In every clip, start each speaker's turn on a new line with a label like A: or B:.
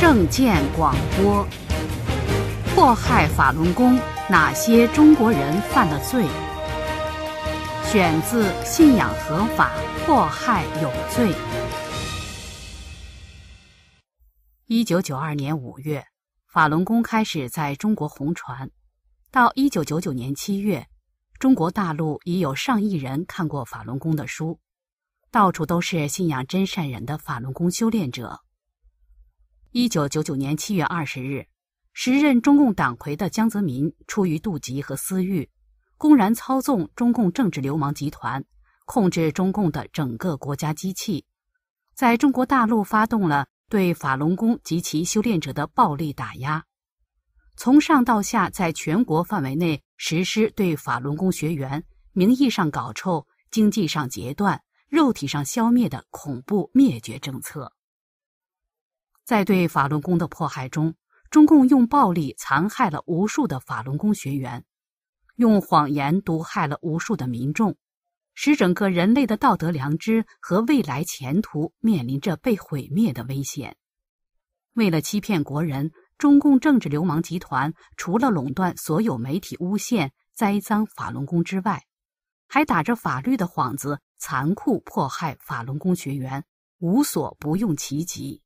A: 政见广播，迫害法轮功，哪些中国人犯了罪？选自《信仰合法，迫害有罪》。一九九二年五月，法轮功开始在中国红传，到一九九九年七月，中国大陆已有上亿人看过法轮功的书，到处都是信仰真善忍的法轮功修炼者。一九九九年七月二十日，时任中共党魁的江泽民出于妒忌和私欲，公然操纵中共政治流氓集团，控制中共的整个国家机器，在中国大陆发动了对法轮功及其修炼者的暴力打压，从上到下在全国范围内实施对法轮功学员名义上搞臭、经济上截断、肉体上消灭的恐怖灭绝政策。在对法轮功的迫害中，中共用暴力残害了无数的法轮功学员，用谎言毒害了无数的民众，使整个人类的道德良知和未来前途面临着被毁灭的危险。为了欺骗国人，中共政治流氓集团除了垄断所有媒体、诬陷、栽赃法轮功之外，还打着法律的幌子残酷迫害法轮功学员，无所不用其极。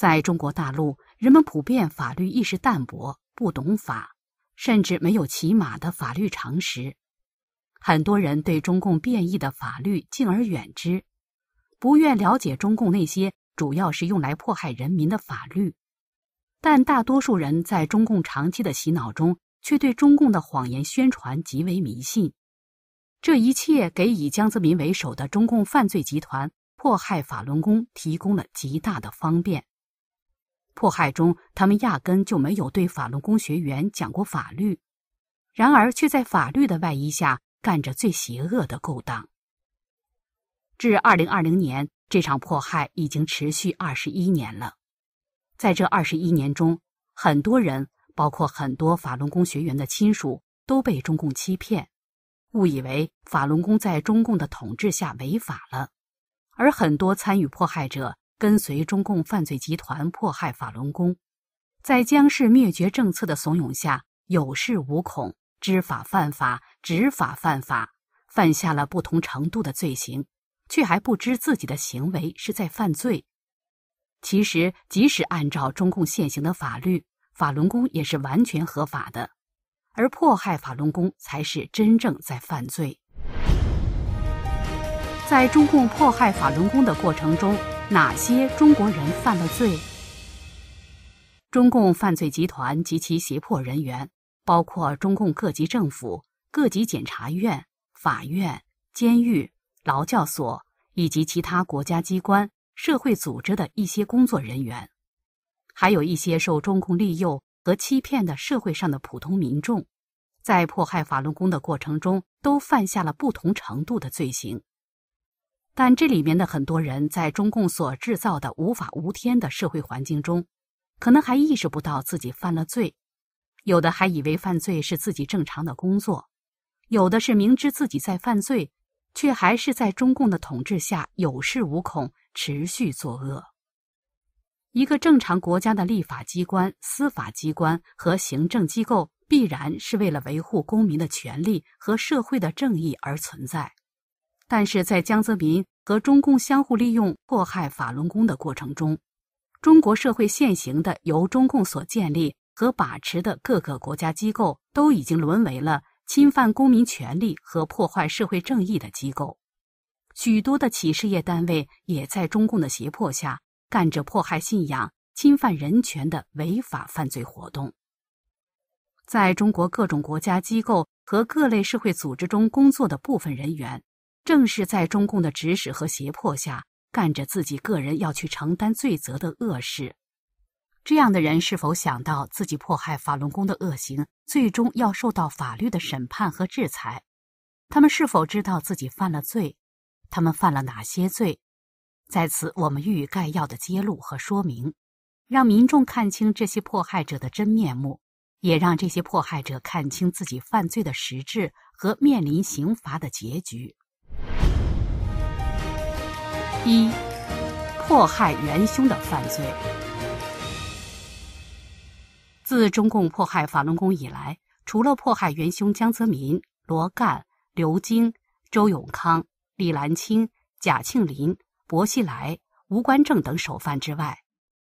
A: 在中国大陆，人们普遍法律意识淡薄，不懂法，甚至没有起码的法律常识。很多人对中共变异的法律敬而远之，不愿了解中共那些主要是用来迫害人民的法律。但大多数人在中共长期的洗脑中，却对中共的谎言宣传极为迷信。这一切给以江泽民为首的中共犯罪集团迫害法轮功提供了极大的方便。迫害中，他们压根就没有对法轮功学员讲过法律，然而却在法律的外衣下干着最邪恶的勾当。至二零二零年，这场迫害已经持续二十一年了。在这二十一年中，很多人，包括很多法轮功学员的亲属，都被中共欺骗，误以为法轮功在中共的统治下违法了，而很多参与迫害者。跟随中共犯罪集团迫害法轮功，在江氏灭绝政策的怂恿下，有恃无恐，知法犯法，执法犯法，犯下了不同程度的罪行，却还不知自己的行为是在犯罪。其实，即使按照中共现行的法律，法轮功也是完全合法的，而迫害法轮功才是真正在犯罪。在中共迫害法轮功的过程中。哪些中国人犯了罪？中共犯罪集团及其胁迫人员，包括中共各级政府、各级检察院、法院、监狱、劳教所以及其他国家机关、社会组织的一些工作人员，还有一些受中共利诱和欺骗的社会上的普通民众，在迫害法轮功的过程中，都犯下了不同程度的罪行。但这里面的很多人，在中共所制造的无法无天的社会环境中，可能还意识不到自己犯了罪，有的还以为犯罪是自己正常的工作，有的是明知自己在犯罪，却还是在中共的统治下有恃无恐，持续作恶。一个正常国家的立法机关、司法机关和行政机构，必然是为了维护公民的权利和社会的正义而存在。但是在江泽民和中共相互利用迫害法轮功的过程中，中国社会现行的由中共所建立和把持的各个国家机构都已经沦为了侵犯公民权利和破坏社会正义的机构。许多的企事业单位也在中共的胁迫下干着迫害信仰、侵犯人权的违法犯罪活动。在中国各种国家机构和各类社会组织中工作的部分人员。正是在中共的指使和胁迫下，干着自己个人要去承担罪责的恶事。这样的人是否想到自己迫害法轮功的恶行，最终要受到法律的审判和制裁？他们是否知道自己犯了罪？他们犯了哪些罪？在此，我们予以概要的揭露和说明，让民众看清这些迫害者的真面目，也让这些迫害者看清自己犯罪的实质和面临刑罚的结局。一，迫害元凶的犯罪。自中共迫害法轮功以来，除了迫害元凶江泽民、罗干、刘晶、周永康、李兰清、贾庆林、薄熙来、吴官正等首犯之外，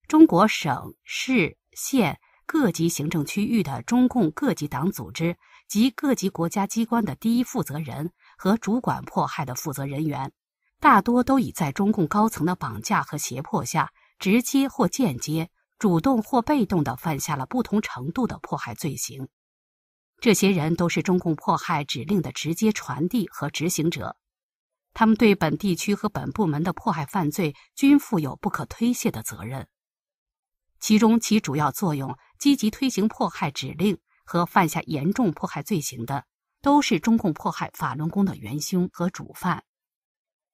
A: 中国省市县各级行政区域的中共各级党组织及各级国家机关的第一负责人和主管迫害的负责人员。大多都已在中共高层的绑架和胁迫下，直接或间接、主动或被动的犯下了不同程度的迫害罪行。这些人都是中共迫害指令的直接传递和执行者，他们对本地区和本部门的迫害犯罪均负有不可推卸的责任。其中起主要作用、积极推行迫害指令和犯下严重迫害罪行的，都是中共迫害法轮功的元凶和主犯。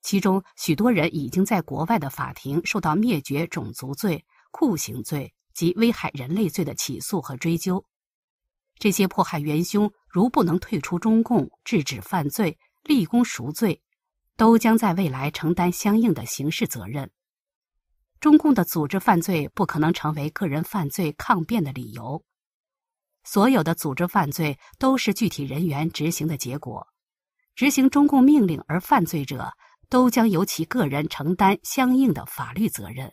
A: 其中许多人已经在国外的法庭受到灭绝种族罪、酷刑罪及危害人类罪的起诉和追究。这些迫害元凶如不能退出中共、制止犯罪、立功赎罪，都将在未来承担相应的刑事责任。中共的组织犯罪不可能成为个人犯罪抗辩的理由。所有的组织犯罪都是具体人员执行的结果。执行中共命令而犯罪者。都将由其个人承担相应的法律责任。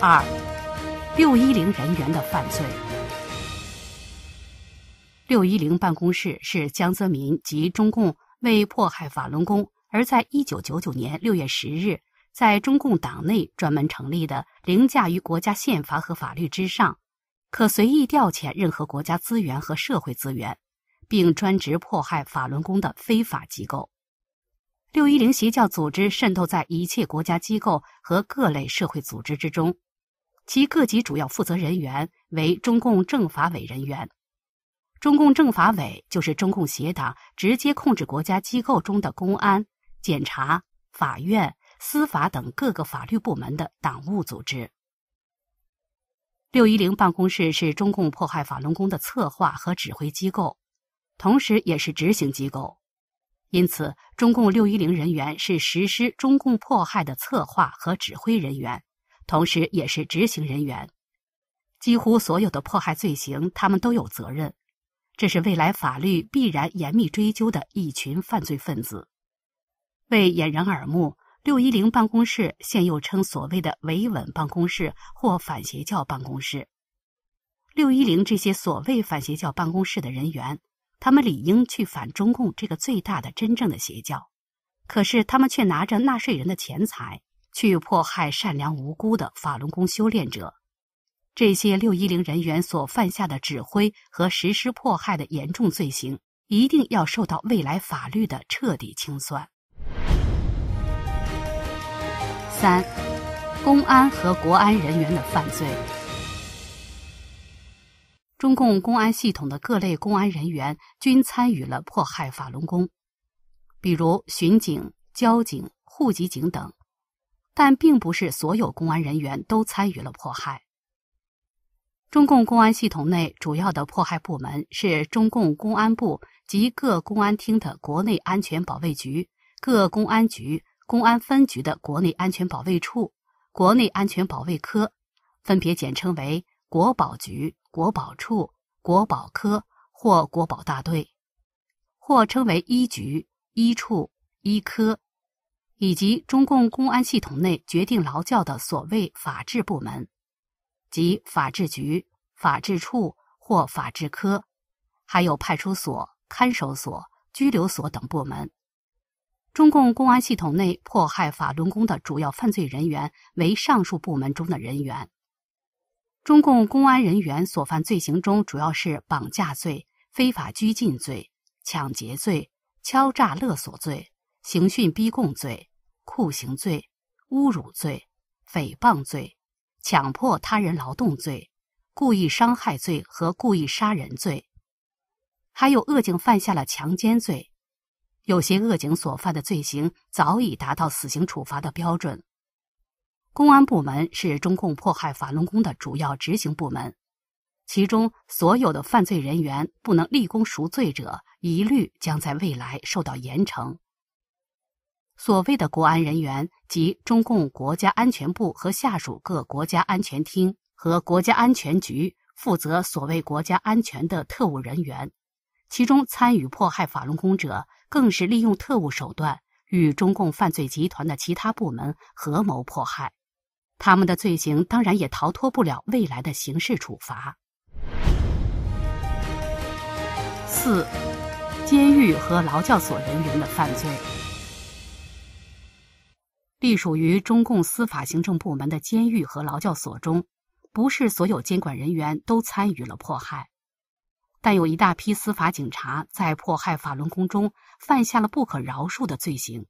A: 二，六一零人员的犯罪。六一零办公室是江泽民及中共为迫害法轮功而在一九九九年六月十日在中共党内专门成立的，凌驾于国家宪法和法律之上，可随意调遣任何国家资源和社会资源。并专职迫害法轮功的非法机构，六一零邪教组织渗透在一切国家机构和各类社会组织之中，其各级主要负责人员为中共政法委人员。中共政法委就是中共邪党直接控制国家机构中的公安、检察、法院、司法等各个法律部门的党务组织。六一零办公室是中共迫害法轮功的策划和指挥机构。同时，也是执行机构，因此，中共六一零人员是实施中共迫害的策划和指挥人员，同时也是执行人员。几乎所有的迫害罪行，他们都有责任。这是未来法律必然严密追究的一群犯罪分子。为掩人耳目，六一零办公室现又称所谓的“维稳办公室”或“反邪教办公室”。六一零这些所谓反邪教办公室的人员。他们理应去反中共这个最大的真正的邪教，可是他们却拿着纳税人的钱财去迫害善良无辜的法轮功修炼者。这些六一零人员所犯下的指挥和实施迫害的严重罪行，一定要受到未来法律的彻底清算。三，公安和国安人员的犯罪。中共公安系统的各类公安人员均参与了迫害法轮功，比如巡警、交警、户籍警等，但并不是所有公安人员都参与了迫害。中共公安系统内主要的迫害部门是中共公安部及各公安厅的国内安全保卫局、各公安局、公安分局的国内安全保卫处、国内安全保卫科，分别简称为。国保局、国保处、国保科或国保大队，或称为一局、一处、一科，以及中共公安系统内决定劳教的所谓法制部门，即法制局、法制处或法制科，还有派出所、看守所、拘留所等部门。中共公安系统内迫害法轮功的主要犯罪人员为上述部门中的人员。中共公安人员所犯罪行中，主要是绑架罪、非法拘禁罪、抢劫罪、敲诈勒索罪、刑讯逼供罪、酷刑罪、侮辱罪、诽谤罪、强迫他人劳动罪、故意伤害罪和故意杀人罪，还有恶警犯下了强奸罪。有些恶警所犯的罪行早已达到死刑处罚的标准。公安部门是中共迫害法轮功的主要执行部门，其中所有的犯罪人员不能立功赎罪者，一律将在未来受到严惩。所谓的国安人员及中共国家安全部和下属各国家安全厅和国家安全局负责所谓国家安全的特务人员，其中参与迫害法轮功者，更是利用特务手段与中共犯罪集团的其他部门合谋迫害。他们的罪行当然也逃脱不了未来的刑事处罚。四、监狱和劳教所人员的犯罪。隶属于中共司法行政部门的监狱和劳教所中，不是所有监管人员都参与了迫害，但有一大批司法警察在迫害法轮功中犯下了不可饶恕的罪行。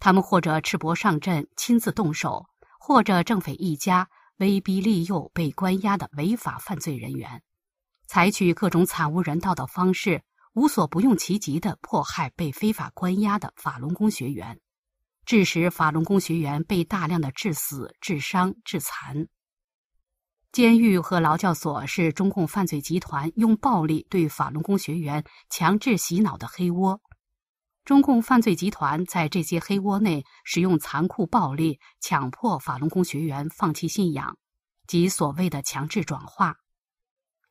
A: 他们或者赤膊上阵，亲自动手。或者政匪一家威逼利诱被关押的违法犯罪人员，采取各种惨无人道的方式，无所不用其极地迫害被非法关押的法轮功学员，致使法轮功学员被大量的致死、致伤、致残。监狱和劳教所是中共犯罪集团用暴力对法轮功学员强制洗脑的黑窝。中共犯罪集团在这些黑窝内使用残酷暴力，强迫法轮功学员放弃信仰，及所谓的强制转化。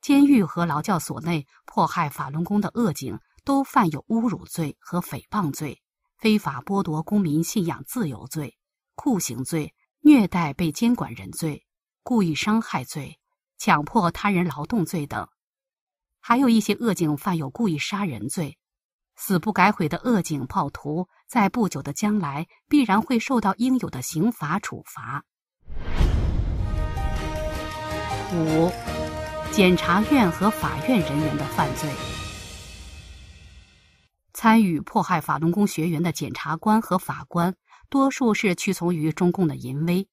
A: 监狱和劳教所内迫害法轮功的恶警，都犯有侮辱罪和诽谤罪、非法剥夺公民信仰自由罪、酷刑罪、虐待被监管人罪、故意伤害罪、强迫他人劳动罪等。还有一些恶警犯有故意杀人罪。死不改悔的恶警暴徒，在不久的将来必然会受到应有的刑罚处罚。五、检察院和法院人员的犯罪。参与迫害法轮功学员的检察官和法官，多数是屈从于中共的淫威，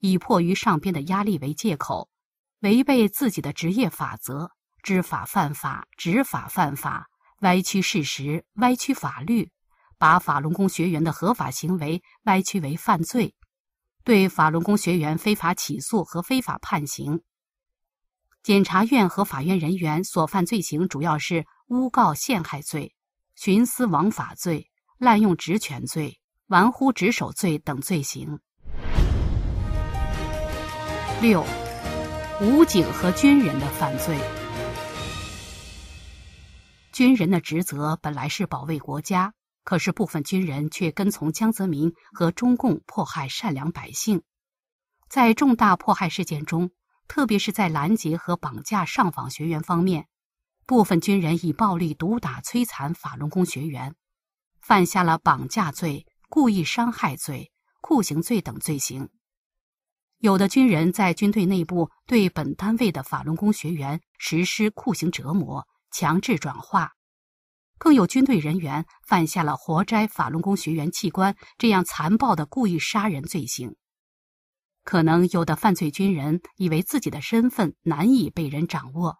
A: 以迫于上边的压力为借口，违背自己的职业法则，知法犯法，执法犯法。歪曲事实、歪曲法律，把法轮功学员的合法行为歪曲为犯罪，对法轮功学员非法起诉和非法判刑。检察院和法院人员所犯罪行主要是诬告陷害罪、徇私枉法罪、滥用职权罪、玩忽职守罪等罪行。六，武警和军人的犯罪。军人的职责本来是保卫国家，可是部分军人却跟从江泽民和中共迫害善良百姓。在重大迫害事件中，特别是在拦截和绑架上访学员方面，部分军人以暴力毒打、摧残法轮功学员，犯下了绑架罪、故意伤害罪、酷刑罪等罪行。有的军人在军队内部对本单位的法轮功学员实施酷刑折磨。强制转化，更有军队人员犯下了活摘法轮功学员器官这样残暴的故意杀人罪行。可能有的犯罪军人以为自己的身份难以被人掌握，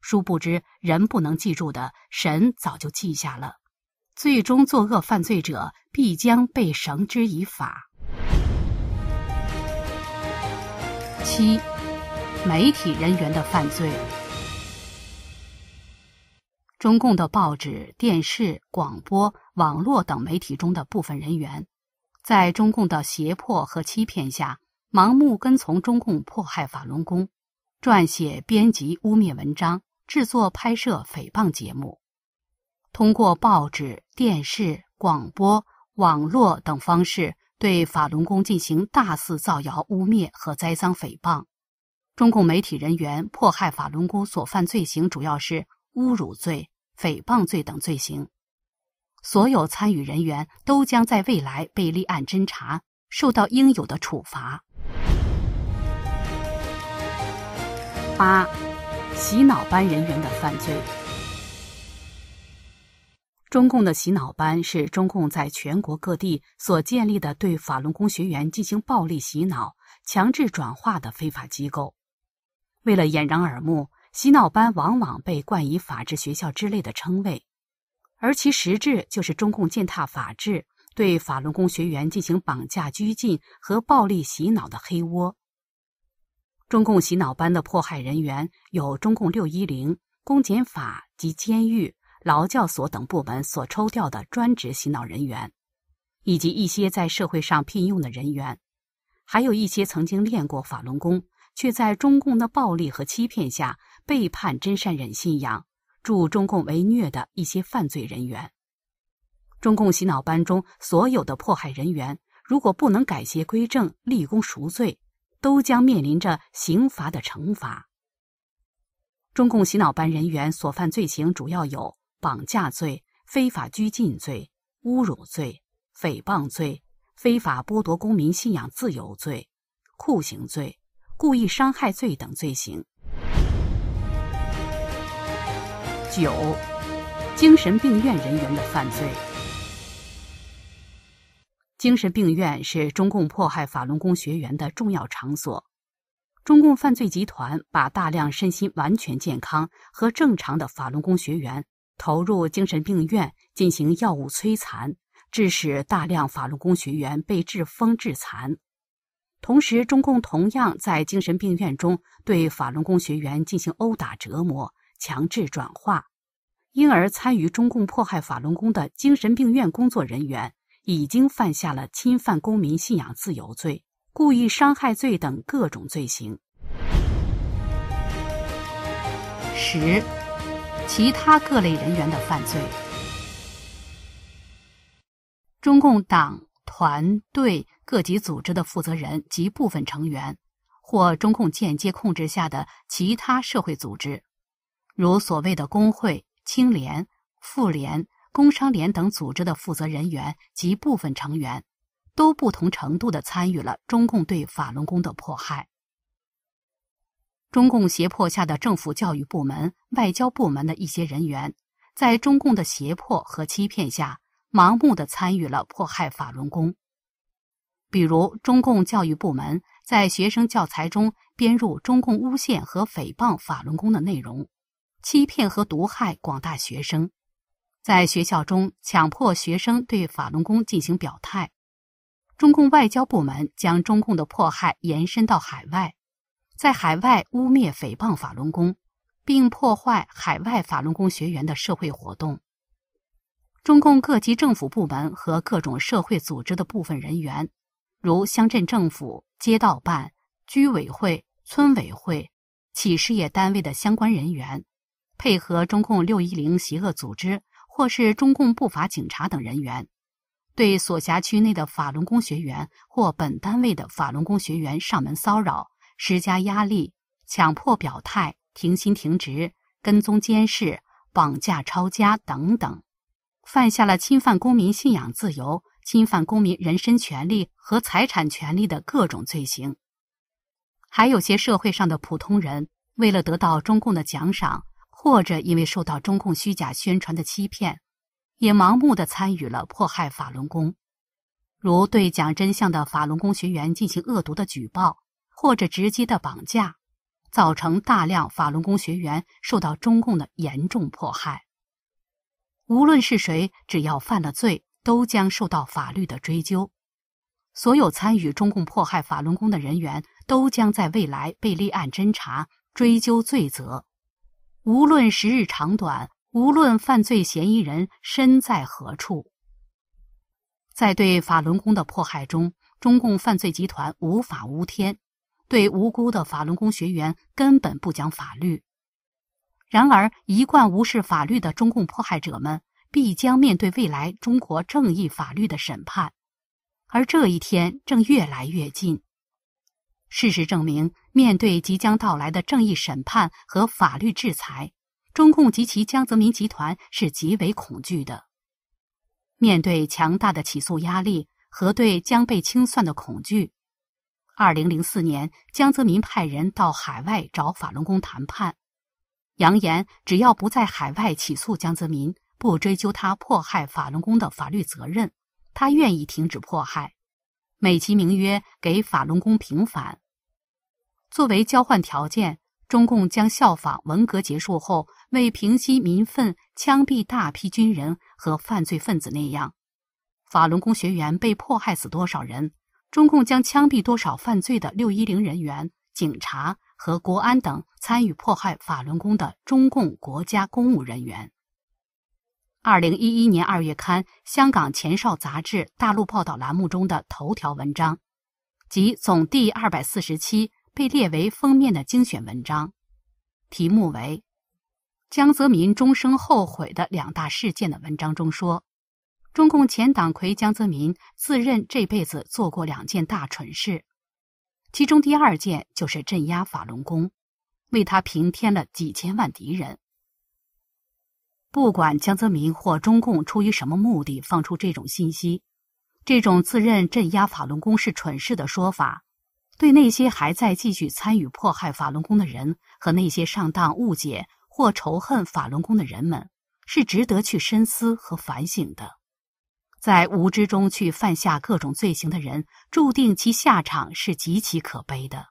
A: 殊不知人不能记住的，神早就记下了。最终作恶犯罪者必将被绳之以法。七，媒体人员的犯罪。中共的报纸、电视、广播、网络等媒体中的部分人员，在中共的胁迫和欺骗下，盲目跟从中共迫害法轮功，撰写、编辑污蔑文章，制作、拍摄诽谤节目，通过报纸、电视、广播、网络等方式对法轮功进行大肆造谣、污蔑和栽赃诽谤。中共媒体人员迫害法轮功所犯罪行主要是侮辱罪。诽谤罪等罪行，所有参与人员都将在未来被立案侦查，受到应有的处罚。八、洗脑班人员的犯罪。中共的洗脑班是中共在全国各地所建立的对法轮功学员进行暴力洗脑、强制转化的非法机构。为了掩人耳目。洗脑班往往被冠以“法治学校”之类的称谓，而其实质就是中共践踏法治、对法轮功学员进行绑架、拘禁和暴力洗脑的黑窝。中共洗脑班的迫害人员有中共六一零、公检法及监狱、劳教所等部门所抽调的专职洗脑人员，以及一些在社会上聘用的人员，还有一些曾经练过法轮功，却在中共的暴力和欺骗下。背叛真善忍信仰、助中共为虐的一些犯罪人员，中共洗脑班中所有的迫害人员，如果不能改邪归正、立功赎罪，都将面临着刑罚的惩罚。中共洗脑班人员所犯罪行主要有绑架罪、非法拘禁罪、侮辱罪、诽谤罪、非法剥夺公民信仰自由罪、酷刑罪、故意伤害罪等罪行。九，精神病院人员的犯罪。精神病院是中共迫害法轮功学员的重要场所。中共犯罪集团把大量身心完全健康和正常的法轮功学员投入精神病院进行药物摧残，致使大量法轮功学员被治疯治残。同时，中共同样在精神病院中对法轮功学员进行殴打折磨。强制转化，因而参与中共迫害法轮功的精神病院工作人员已经犯下了侵犯公民信仰自由罪、故意伤害罪等各种罪行。十，其他各类人员的犯罪，中共党、团、队各级组织的负责人及部分成员，或中共间接控制下的其他社会组织。如所谓的工会、青联、妇联、工商联等组织的负责人员及部分成员，都不同程度的参与了中共对法轮功的迫害。中共胁迫下的政府教育部门、外交部门的一些人员，在中共的胁迫和欺骗下，盲目的参与了迫害法轮功。比如，中共教育部门在学生教材中编入中共诬陷和诽谤法轮功的内容。欺骗和毒害广大学生，在学校中强迫学生对法轮功进行表态。中共外交部门将中共的迫害延伸到海外，在海外污蔑诽谤法轮功，并破坏海外法轮功学员的社会活动。中共各级政府部门和各种社会组织的部分人员，如乡镇政府、街道办、居委会、村委会、企事业单位的相关人员。配合中共六一零邪恶组织，或是中共不法警察等人员，对所辖区内的法轮功学员或本单位的法轮功学员上门骚扰、施加压力、强迫表态、停薪停职、跟踪监视、绑架抄家等等，犯下了侵犯公民信仰自由、侵犯公民人身权利和财产权利的各种罪行。还有些社会上的普通人，为了得到中共的奖赏。或者因为受到中共虚假宣传的欺骗，也盲目的参与了迫害法轮功，如对讲真相的法轮功学员进行恶毒的举报，或者直接的绑架，造成大量法轮功学员受到中共的严重迫害。无论是谁，只要犯了罪，都将受到法律的追究。所有参与中共迫害法轮功的人员，都将在未来被立案侦查、追究罪责。无论时日长短，无论犯罪嫌疑人身在何处，在对法轮功的迫害中，中共犯罪集团无法无天，对无辜的法轮功学员根本不讲法律。然而，一贯无视法律的中共迫害者们必将面对未来中国正义法律的审判，而这一天正越来越近。事实证明。面对即将到来的正义审判和法律制裁，中共及其江泽民集团是极为恐惧的。面对强大的起诉压力和对将被清算的恐惧，二零零四年，江泽民派人到海外找法轮功谈判，扬言只要不在海外起诉江泽民，不追究他迫害法轮功的法律责任，他愿意停止迫害，美其名曰给法轮功平反。作为交换条件，中共将效仿文革结束后为平息民愤枪毙大批军人和犯罪分子那样，法轮功学员被迫害死多少人，中共将枪毙多少犯罪的六一零人员、警察和国安等参与迫害法轮功的中共国家公务人员。二零一一年二月刊《香港前哨》杂志大陆报道栏目中的头条文章，即总第二百四十七。被列为封面的精选文章，题目为《江泽民终生后悔的两大事件》的文章中说，中共前党魁江泽民自认这辈子做过两件大蠢事，其中第二件就是镇压法轮功，为他平添了几千万敌人。不管江泽民或中共出于什么目的放出这种信息，这种自认镇压法轮功是蠢事的说法。对那些还在继续参与迫害法轮功的人，和那些上当误解或仇恨法轮功的人们，是值得去深思和反省的。在无知中去犯下各种罪行的人，注定其下场是极其可悲的。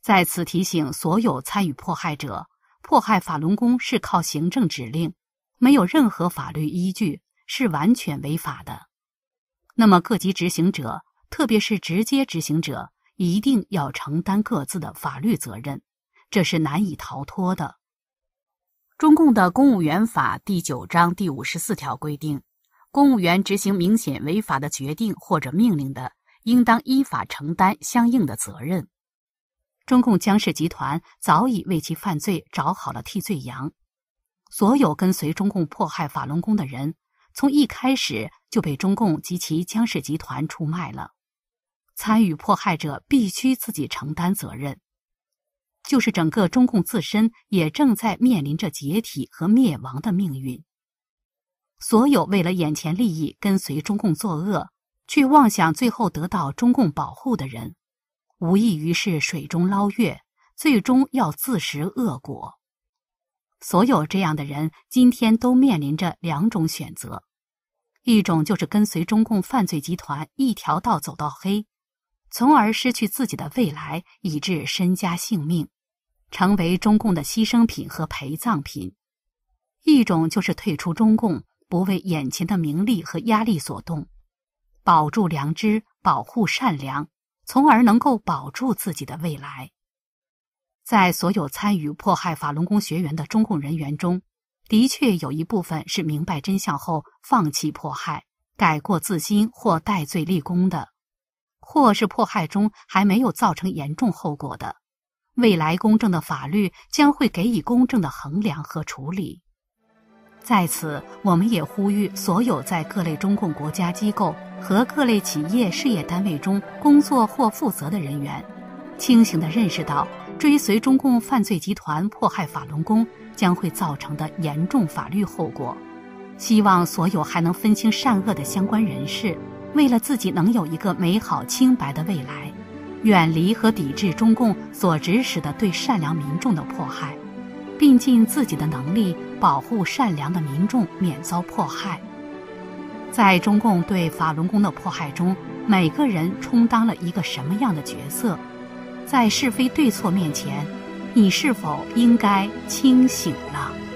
A: 在此提醒所有参与迫害者，迫害法轮功是靠行政指令，没有任何法律依据，是完全违法的。那么各级执行者。特别是直接执行者一定要承担各自的法律责任，这是难以逃脱的。中共的《公务员法》第九章第五十四条规定，公务员执行明显违法的决定或者命令的，应当依法承担相应的责任。中共江氏集团早已为其犯罪找好了替罪羊，所有跟随中共迫害法轮功的人，从一开始就被中共及其江氏集团出卖了。参与迫害者必须自己承担责任，就是整个中共自身也正在面临着解体和灭亡的命运。所有为了眼前利益跟随中共作恶，却妄想最后得到中共保护的人，无异于是水中捞月，最终要自食恶果。所有这样的人今天都面临着两种选择，一种就是跟随中共犯罪集团一条道走到黑。从而失去自己的未来，以致身家性命，成为中共的牺牲品和陪葬品。一种就是退出中共，不为眼前的名利和压力所动，保住良知，保护善良，从而能够保住自己的未来。在所有参与迫害法轮功学员的中共人员中，的确有一部分是明白真相后放弃迫害、改过自新或戴罪立功的。或是迫害中还没有造成严重后果的，未来公正的法律将会给予公正的衡量和处理。在此，我们也呼吁所有在各类中共国家机构和各类企业事业单位中工作或负责的人员，清醒地认识到追随中共犯罪集团迫害法轮功将会造成的严重法律后果。希望所有还能分清善恶的相关人士。为了自己能有一个美好清白的未来，远离和抵制中共所指使的对善良民众的迫害，并尽自己的能力保护善良的民众免遭迫害，在中共对法轮功的迫害中，每个人充当了一个什么样的角色？在是非对错面前，你是否应该清醒了？